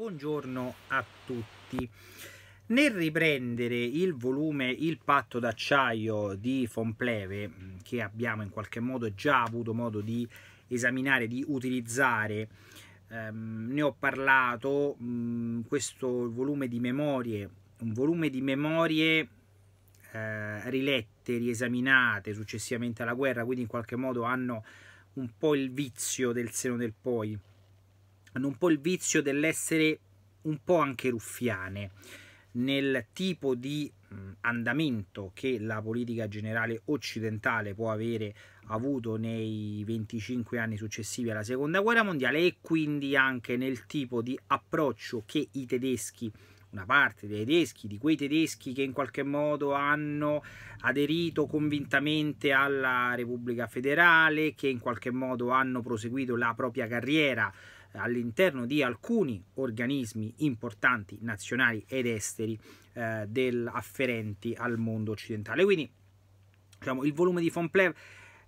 Buongiorno a tutti. Nel riprendere il volume Il patto d'acciaio di Fonpleve, mm, che abbiamo in qualche modo già avuto modo di esaminare, di utilizzare, ehm, ne ho parlato, mh, mm, questo volume di memorie, un volume di memorie eh, rilette, riesaminate successivamente alla guerra, quindi in qualche modo hanno un po' il vizio del seno del poi hanno un po' il vizio dell'essere un po' anche ruffiane nel tipo di andamento che la politica generale occidentale può avere avuto nei 25 anni successivi alla seconda guerra mondiale e quindi anche nel tipo di approccio che i tedeschi una parte dei tedeschi, di quei tedeschi che in qualche modo hanno aderito convintamente alla Repubblica Federale, che in qualche modo hanno proseguito la propria carriera all'interno di alcuni organismi importanti nazionali ed esteri eh, del, afferenti al mondo occidentale. Quindi diciamo, il volume di Fonplev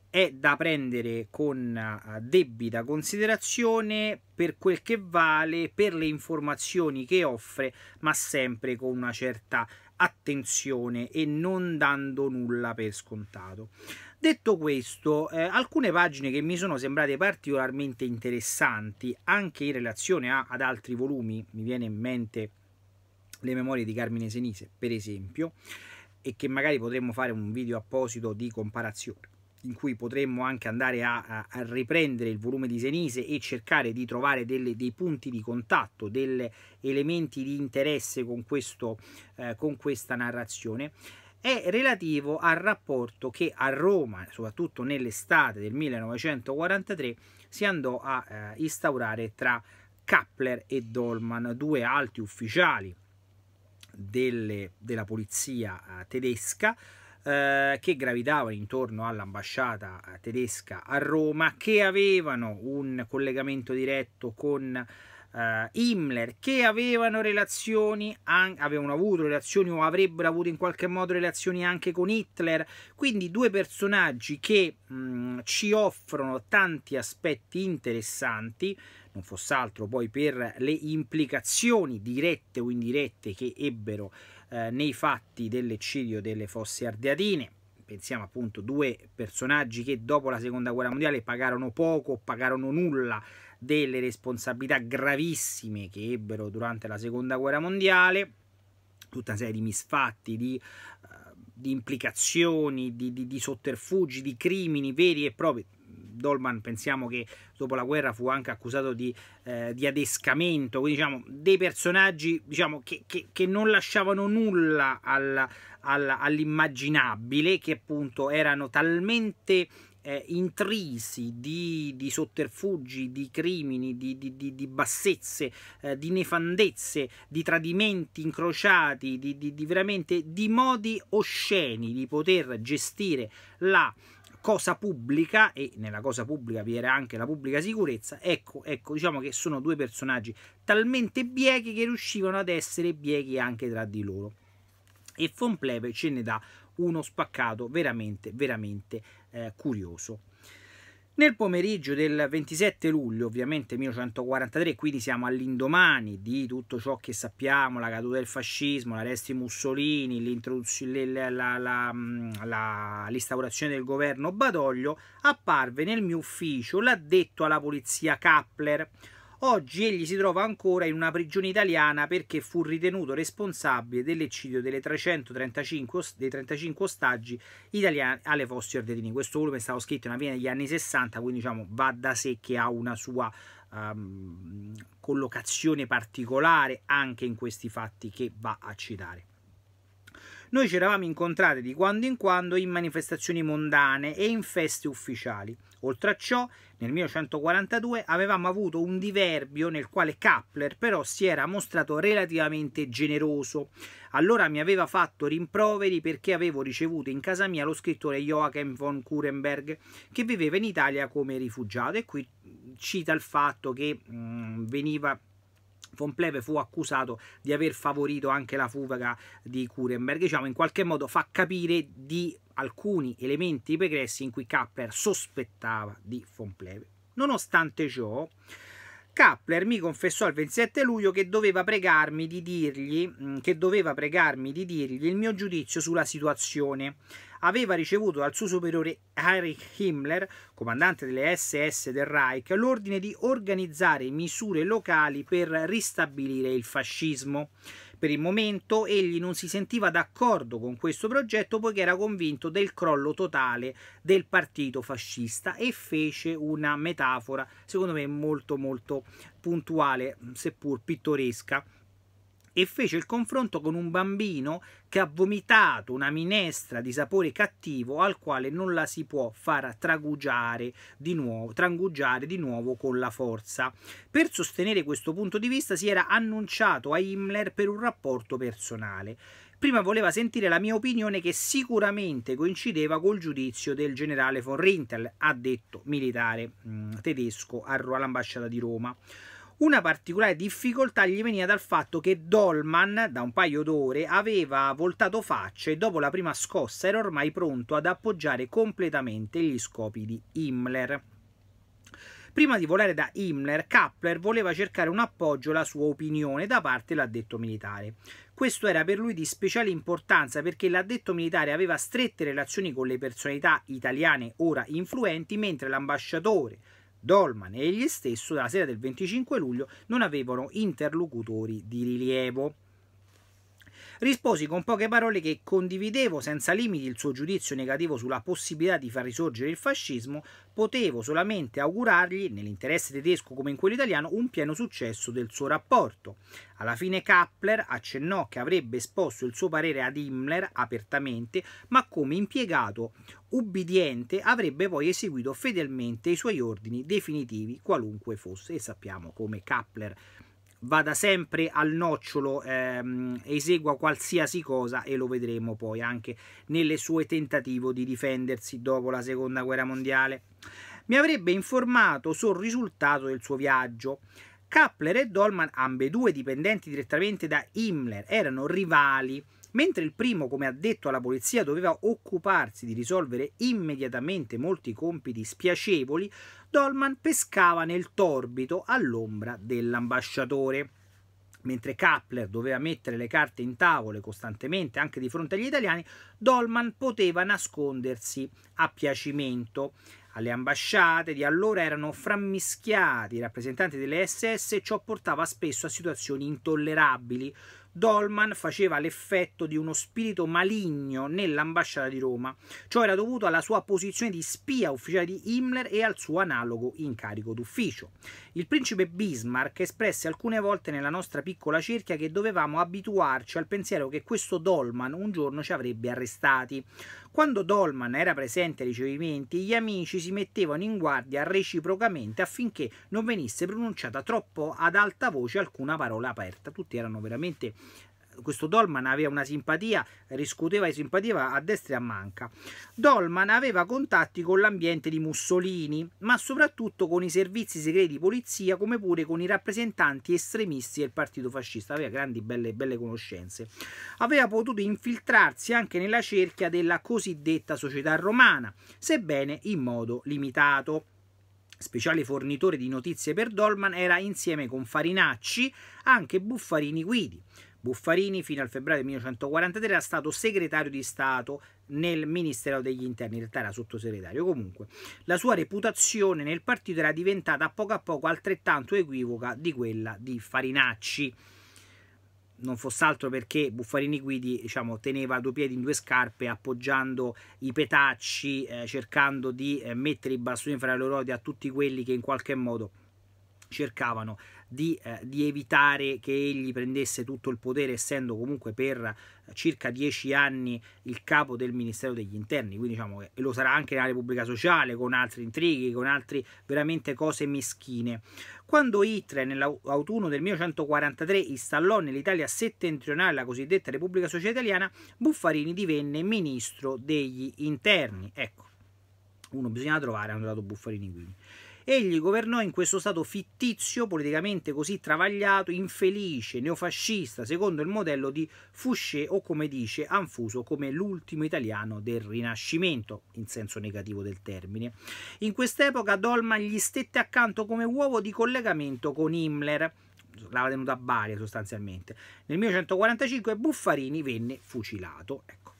è da prendere con eh, debita considerazione per quel che vale, per le informazioni che offre, ma sempre con una certa attenzione e non dando nulla per scontato. Detto questo, eh, alcune pagine che mi sono sembrate particolarmente interessanti, anche in relazione a, ad altri volumi, mi viene in mente le memorie di Carmine Senise, per esempio, e che magari potremmo fare un video apposito di comparazione, in cui potremmo anche andare a, a, a riprendere il volume di Senise e cercare di trovare delle, dei punti di contatto, degli elementi di interesse con, questo, eh, con questa narrazione è relativo al rapporto che a Roma, soprattutto nell'estate del 1943, si andò a eh, instaurare tra Kappler e Dolman, due alti ufficiali delle, della polizia eh, tedesca, eh, che gravitavano intorno all'ambasciata eh, tedesca a Roma, che avevano un collegamento diretto con eh, Himmler che avevano relazioni, avevano avuto relazioni o avrebbero avuto in qualche modo relazioni anche con Hitler, quindi due personaggi che mh, mm, ci offrono tanti aspetti interessanti, non fosse altro poi per le implicazioni dirette o indirette che ebbero eh, nei fatti dell'eccidio delle fosse ardeatine pensiamo appunto due personaggi che dopo la seconda guerra mondiale pagarono poco, pagarono nulla delle responsabilità gravissime che ebbero durante la seconda guerra mondiale, tutta una serie di misfatti, di, uh, di implicazioni, di, di, di sotterfugi, di crimini veri e propri, Dolman pensiamo che dopo la guerra fu anche accusato di, eh, di adescamento, quindi diciamo dei personaggi diciamo, che, che, che non lasciavano nulla alla, alla, all'immaginabile, che appunto erano talmente eh, intrisi di, di, sotterfugi, di crimini, di, di, di bassezze, eh, di nefandezze, di tradimenti incrociati, di, veramente di modi osceni di poter gestire la cosa pubblica e nella cosa pubblica vi era anche la pubblica sicurezza, ecco, ecco diciamo che sono due personaggi talmente biechi che riuscivano ad essere biechi anche tra di loro. E Fonpleve ce ne dà uno spaccato veramente, veramente eh, curioso. Nel pomeriggio del 27 luglio, ovviamente 1943, quindi siamo all'indomani di tutto ciò che sappiamo, la caduta del fascismo, l'arresto di Mussolini, l'instaurazione del governo Badoglio, apparve nel mio ufficio l'addetto alla polizia Kappler, Oggi egli si trova ancora in una prigione italiana perché fu ritenuto responsabile dell'eccidio dei 35 ostaggi italiani alle fosse ordini. Questo volume è stato scritto alla fine degli anni 60, quindi diciamo va da sé che ha una sua um, collocazione particolare anche in questi fatti che va a citare. Noi ci eravamo incontrati di quando in quando in manifestazioni mondane e in feste ufficiali. Oltre a ciò, nel 1942 avevamo avuto un diverbio nel quale Kappler però si era mostrato relativamente generoso. Allora mi aveva fatto rimproveri perché avevo ricevuto in casa mia lo scrittore Joachim von Kurenberg che viveva in Italia come rifugiato e qui cita il fatto che mh, mm, veniva Fonpleve fu accusato di aver favorito anche la fuga di Kurenberg, diciamo in qualche modo fa capire di alcuni elementi pregressi in cui Kapper sospettava di Fonpleve. Nonostante ciò, Kappler mi confessò il 27 luglio che doveva pregarmi di dirgli, mm, che doveva pregarmi di dirgli il mio giudizio sulla situazione. Aveva ricevuto dal suo superiore Heinrich Himmler, comandante delle SS del Reich, l'ordine di organizzare misure locali per ristabilire il fascismo. Per il momento egli non si sentiva d'accordo con questo progetto poiché era convinto del crollo totale del partito fascista e fece una metafora secondo me molto molto puntuale seppur pittoresca e fece il confronto con un bambino che ha vomitato una minestra di sapore cattivo al quale non la si può far tragugiare di nuovo, trangugiare di nuovo con la forza. Per sostenere questo punto di vista si era annunciato a Himmler per un rapporto personale. Prima voleva sentire la mia opinione che sicuramente coincideva col giudizio del generale von Rintel, ha detto militare mh, mm, tedesco all'ambasciata di Roma. Una particolare difficoltà gli veniva dal fatto che Dolman, da un paio d'ore, aveva voltato faccia e dopo la prima scossa era ormai pronto ad appoggiare completamente gli scopi di Himmler. Prima di volare da Himmler, Kappler voleva cercare un appoggio alla sua opinione da parte dell'addetto militare. Questo era per lui di speciale importanza perché l'addetto militare aveva strette relazioni con le personalità italiane ora influenti, mentre l'ambasciatore Dolman e egli stesso, dalla sera del 25 luglio, non avevano interlocutori di rilievo. Risposi con poche parole che condividevo senza limiti il suo giudizio negativo sulla possibilità di far risorgere il fascismo, potevo solamente augurargli, nell'interesse tedesco come in quello italiano, un pieno successo del suo rapporto. Alla fine Kappler accennò che avrebbe esposto il suo parere ad Himmler apertamente, ma come impiegato ubbidiente avrebbe poi eseguito fedelmente i suoi ordini definitivi, qualunque fosse, e sappiamo come Kappler vada sempre al nocciolo, ehm, esegua qualsiasi cosa e lo vedremo poi anche nelle sue tentative di difendersi dopo la seconda guerra mondiale. Mi avrebbe informato sul risultato del suo viaggio. Kappler e Dolman, ambedue dipendenti direttamente da Himmler, erano rivali Mentre il primo, come ha detto alla polizia, doveva occuparsi di risolvere immediatamente molti compiti spiacevoli, Dolman pescava nel torbito all'ombra dell'ambasciatore mentre Kappler doveva mettere le carte in tavole costantemente anche di fronte agli italiani, Dolman poteva nascondersi a piacimento. Alle ambasciate di allora erano frammischiati i rappresentanti delle SS e ciò portava spesso a situazioni intollerabili. Dolman faceva l'effetto di uno spirito maligno nell'ambasciata di Roma. Ciò era dovuto alla sua posizione di spia ufficiale di Himmler e al suo analogo incarico d'ufficio. Il principe Bismarck espresse alcune volte nella nostra piccola cerchia che dovevamo abituarci al pensiero che questo Dolman un giorno ci avrebbe arrestati. Quando Dolman era presente ai ricevimenti, gli amici si mettevano in guardia reciprocamente affinché non venisse pronunciata troppo ad alta voce alcuna parola aperta. Tutti erano veramente questo Dolman aveva una simpatia, riscuteva e simpatia a destra e a manca. Dolman aveva contatti con l'ambiente di Mussolini, ma soprattutto con i servizi segreti di polizia, come pure con i rappresentanti estremisti del partito fascista. Aveva grandi belle, belle conoscenze. Aveva potuto infiltrarsi anche nella cerchia della cosiddetta società romana, sebbene in modo limitato speciale fornitore di notizie per Dolman, era insieme con Farinacci anche Buffarini Guidi. Buffarini fino al febbraio del 1943 era stato segretario di Stato nel Ministero degli Interni, in realtà era sottosegretario. Comunque, la sua reputazione nel partito era diventata a poco a poco altrettanto equivoca di quella di Farinacci non fosse altro perché Buffarini Guidi diciamo, teneva due piedi in due scarpe appoggiando i petacci, eh, cercando di eh, mettere i bastoni fra le loro a tutti quelli che in qualche modo cercavano di, eh, di, evitare che egli prendesse tutto il potere, essendo comunque per eh, circa dieci anni il capo del Ministero degli Interni, quindi diciamo che lo sarà anche nella Repubblica Sociale, con altri intrighi, con altre veramente cose meschine. Quando Hitler nell'autunno del 1943 installò nell'Italia settentrionale la cosiddetta Repubblica Sociale Italiana, Buffarini divenne Ministro degli Interni. Ecco, uno bisogna trovare, hanno dato Buffarini quindi. Egli governò in questo stato fittizio, politicamente così travagliato, infelice, neofascista, secondo il modello di Fouché o come dice Anfuso come l'ultimo italiano del Rinascimento, in senso negativo del termine. In quest'epoca Dolman gli stette accanto come uovo di collegamento con Himmler, l'aveva tenuta a Bari sostanzialmente. Nel 1945 Buffarini venne fucilato. Ecco.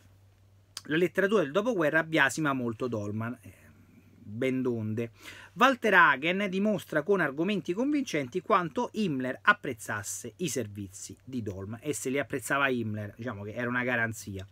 La letteratura del dopoguerra biasima molto Dolman, eh, ben d'onde. Walter Hagen dimostra con argomenti convincenti quanto Himmler apprezzasse i servizi di Dolm e se li apprezzava Himmler, diciamo che era una garanzia.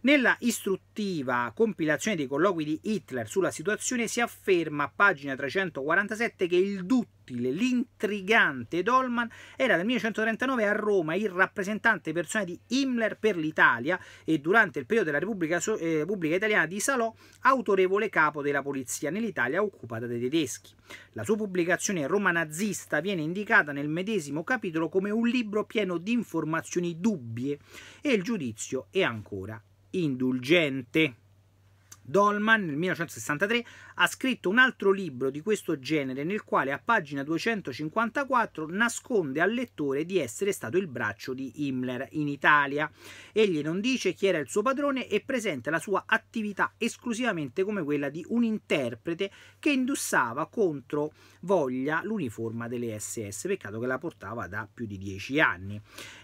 Nella istruttiva compilazione dei colloqui di Hitler sulla situazione si afferma a pagina 347 che il Dutto sottile, l'intrigante Dolman era nel 1939 a Roma il rappresentante personale di Himmler per l'Italia e durante il periodo della Repubblica, eh, Repubblica Italiana di Salò autorevole capo della polizia nell'Italia occupata dai tedeschi. La sua pubblicazione Roma nazista viene indicata nel medesimo capitolo come un libro pieno di informazioni dubbie e il giudizio è ancora indulgente. Dolman nel 1963 ha scritto un altro libro di questo genere nel quale a pagina 254 nasconde al lettore di essere stato il braccio di Himmler in Italia. Egli non dice chi era il suo padrone e presenta la sua attività esclusivamente come quella di un interprete che indussava contro voglia l'uniforme delle SS, peccato che la portava da più di dieci anni.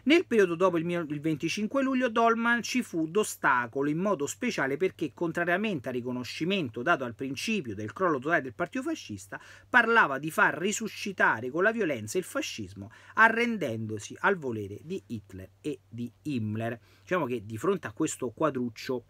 Nel periodo dopo il 25 luglio Dolman ci fu d'ostacolo in modo speciale perché contrariamente 40 riconoscimento dato al principio del crollo totale del partito fascista, parlava di far risuscitare con la violenza il fascismo, arrendendosi al volere di Hitler e di Himmler. Diciamo che di fronte a questo quadruccio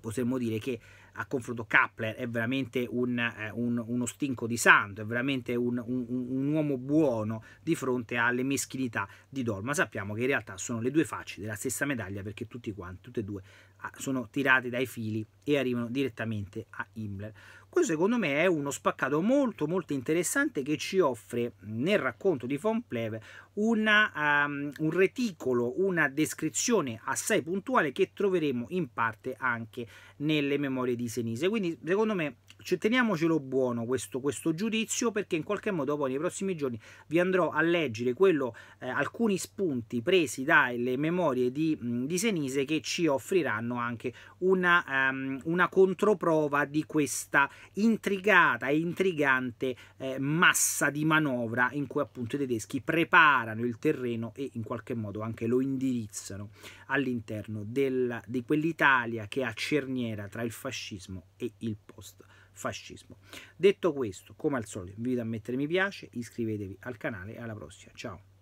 potremmo dire che a confronto Kapler è veramente un, eh, un, uno stinco di santo, è veramente un, un, uomo buono di fronte alle meschinità di Dol, ma sappiamo che in realtà sono le due facce della stessa medaglia perché tutti quanti, tutte e due, ah, sono tirati dai fili e arrivano direttamente a Himmler. Questo secondo me è uno spaccato molto molto interessante che ci offre nel racconto di Von Pleve una, um, un reticolo, una descrizione assai puntuale che troveremo in parte anche nelle memorie di Senise. Quindi secondo me cioè, teniamocelo buono questo, questo, giudizio perché in qualche modo poi nei prossimi giorni vi andrò a leggere quello, eh, alcuni spunti presi dalle memorie di, di, Senise che ci offriranno anche una, um, una controprova di questa intrigata e intrigante eh, massa di manovra in cui appunto i tedeschi preparano il terreno e in qualche modo anche lo indirizzano all'interno di quell'Italia che è a cerniera tra il fascismo e il post fascismo. Detto questo, come al solito, vi invito a mettere mi piace, iscrivetevi al canale e alla prossima. Ciao!